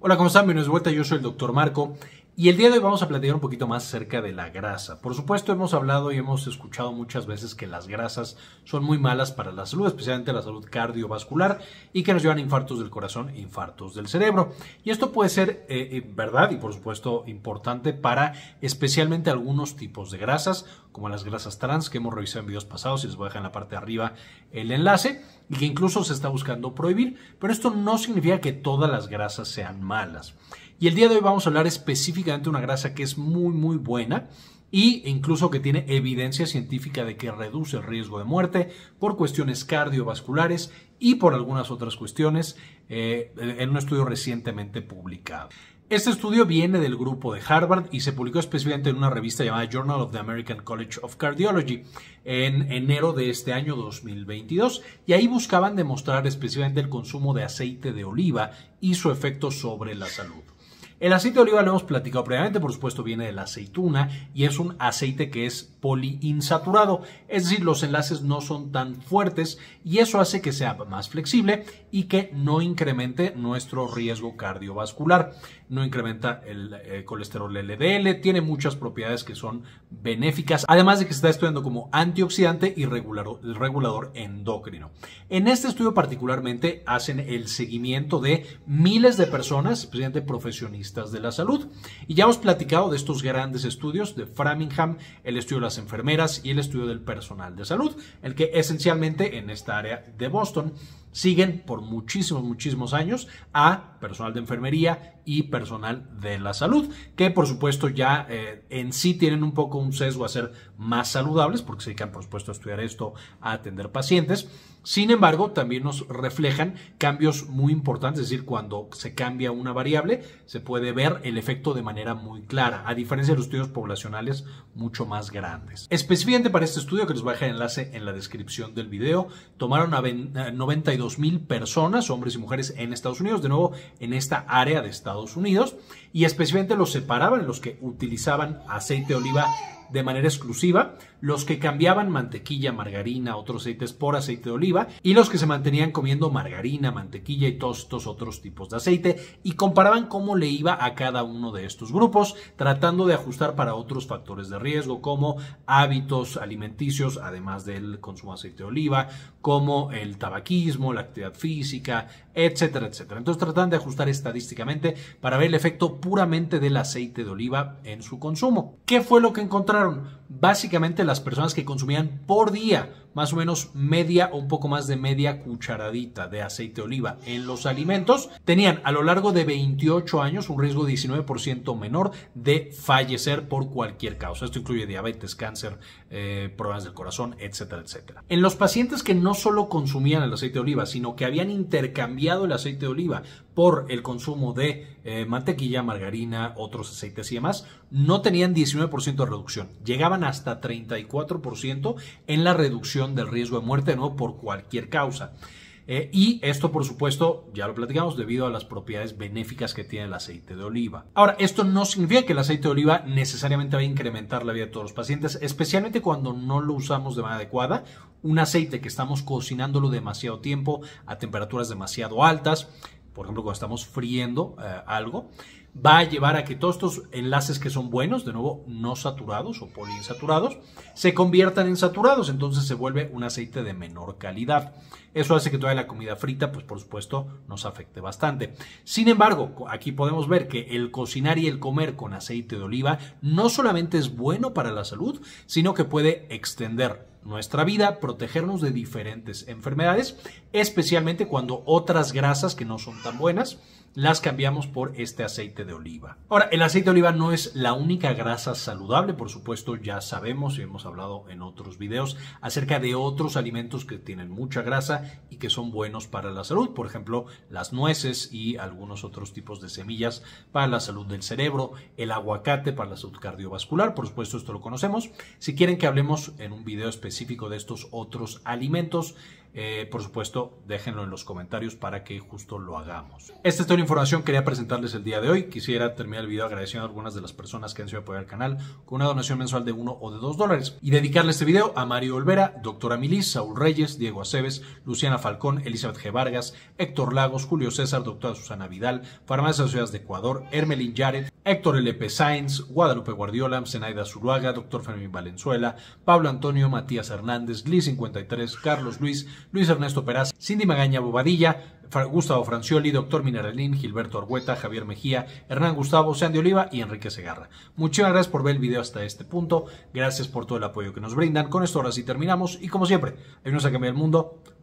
Hola, ¿cómo están? Bienvenidos de vuelta, yo soy el Dr. Marco y el día de hoy vamos a plantear un poquito más acerca de la grasa. Por supuesto, hemos hablado y hemos escuchado muchas veces que las grasas son muy malas para la salud, especialmente la salud cardiovascular, y que nos llevan infartos del corazón e infartos del cerebro. Y esto puede ser eh, eh, verdad y, por supuesto, importante para especialmente algunos tipos de grasas, como las grasas trans que hemos revisado en videos pasados, y les voy a dejar en la parte de arriba el enlace, y que incluso se está buscando prohibir. Pero esto no significa que todas las grasas sean malas. Y el día de hoy vamos a hablar específicamente de una grasa que es muy, muy buena e incluso que tiene evidencia científica de que reduce el riesgo de muerte por cuestiones cardiovasculares y por algunas otras cuestiones eh, en un estudio recientemente publicado. Este estudio viene del grupo de Harvard y se publicó específicamente en una revista llamada Journal of the American College of Cardiology en enero de este año 2022 y ahí buscaban demostrar específicamente el consumo de aceite de oliva y su efecto sobre la salud. El aceite de oliva lo hemos platicado previamente, por supuesto viene de la aceituna y es un aceite que es poliinsaturado, es decir, los enlaces no son tan fuertes y eso hace que sea más flexible y que no incremente nuestro riesgo cardiovascular, no incrementa el, eh, colesterol LDL, tiene muchas propiedades que son benéficas, además de que se está estudiando como antioxidante y regulador, endocrino. En este estudio particularmente hacen el seguimiento de miles de personas, especialmente profesionistas, de la salud. Y ya hemos platicado de estos grandes estudios de Framingham, el estudio de las enfermeras y el estudio del personal de salud, el que esencialmente en esta área de Boston siguen por muchísimos, muchísimos años a personal de enfermería y personal de la salud, que por supuesto ya eh, en sí tienen un poco un sesgo a ser más saludables, porque se dedican por supuesto a estudiar esto, a atender pacientes. Sin embargo, también nos reflejan cambios muy importantes, es decir, cuando se cambia una variable, se puede ver el efecto de manera muy clara, a diferencia de los estudios poblacionales mucho más grandes. Específicamente para este estudio, que les voy a dejar enlace en la descripción del video, tomaron a 92 mil personas, hombres y mujeres en Estados Unidos, de nuevo en esta área de Estados Unidos, y especialmente los separaban los que utilizaban aceite de oliva de manera exclusiva, los que cambiaban mantequilla, margarina, otros aceites por aceite de oliva y los que se mantenían comiendo margarina, mantequilla y todos estos otros tipos de aceite y comparaban cómo le iba a cada uno de estos grupos, tratando de ajustar para otros factores de riesgo como hábitos alimenticios, además del consumo de aceite de oliva, como el tabaquismo, la actividad física, etcétera, etcétera. Entonces tratan de ajustar estadísticamente para ver el efecto puramente del aceite de oliva en su consumo. ¿Qué fue lo que encontraron? básicamente las personas que consumían por día más o menos media o un poco más de media cucharadita de aceite de oliva en los alimentos, tenían a lo largo de 28 años un riesgo 19% menor de fallecer por cualquier causa. Esto incluye diabetes, cáncer, eh, problemas del corazón, etcétera, etcétera. En los pacientes que no solo consumían el aceite de oliva, sino que habían intercambiado el aceite de oliva por el consumo de eh, mantequilla, margarina, otros aceites y demás, no tenían 19% de reducción. Llegaban hasta 34% en la reducción del riesgo de muerte, ¿no? Por cualquier causa. Eh, y esto, por supuesto, ya lo platicamos, debido a las propiedades benéficas que tiene el aceite de oliva. Ahora, esto no significa que el aceite de oliva necesariamente va a incrementar la vida de todos los pacientes, especialmente cuando no lo usamos de manera adecuada. Un aceite que estamos cocinándolo demasiado tiempo a temperaturas demasiado altas, por ejemplo, cuando estamos friendo eh, algo, va a llevar a que todos estos enlaces que son buenos, de nuevo, no saturados o poliinsaturados, se conviertan en saturados, entonces se vuelve un aceite de menor calidad. Eso hace que toda la comida frita, pues por supuesto, nos afecte bastante. Sin embargo, aquí podemos ver que el cocinar y el comer con aceite de oliva no solamente es bueno para la salud, sino que puede extender nuestra vida, protegernos de diferentes enfermedades, especialmente cuando otras grasas que no son tan buenas, las cambiamos por este aceite de oliva. Ahora, el aceite de oliva no es la única grasa saludable, por supuesto ya sabemos y hemos hablado en otros videos acerca de otros alimentos que tienen mucha grasa y que son buenos para la salud, por ejemplo las nueces y algunos otros tipos de semillas para la salud del cerebro, el aguacate para la salud cardiovascular, por supuesto esto lo conocemos. Si quieren que hablemos en un video específico de estos otros alimentos, eh, por supuesto, déjenlo en los comentarios para que justo lo hagamos. Esta es toda la información que quería presentarles el día de hoy. Quisiera terminar el video agradeciendo a algunas de las personas que han sido apoyar al canal con una donación mensual de 1 o de 2 dólares. Y dedicarle este video a Mario Olvera, Doctora Milis, Saúl Reyes, Diego Aceves, Luciana Falcón, Elizabeth G. Vargas, Héctor Lagos, Julio César, Doctora Susana Vidal, Farmacia de de Ecuador, Hermelin Yaret, Héctor L.P. Sainz, Guadalupe Guardiola, Zenaida Zuluaga, Doctor Fermín Valenzuela, Pablo Antonio, Matías Hernández, Gli 53, Carlos Luis, Luis Ernesto Peraz, Cindy Magaña Bobadilla, Gustavo Francioli, Doctor Mineralín, Gilberto Orgueta, Javier Mejía, Hernán Gustavo, Sandy Oliva y Enrique Segarra. Muchas gracias por ver el video hasta este punto. Gracias por todo el apoyo que nos brindan. Con esto ahora sí terminamos y como siempre, ayúdenos a cambiar el mundo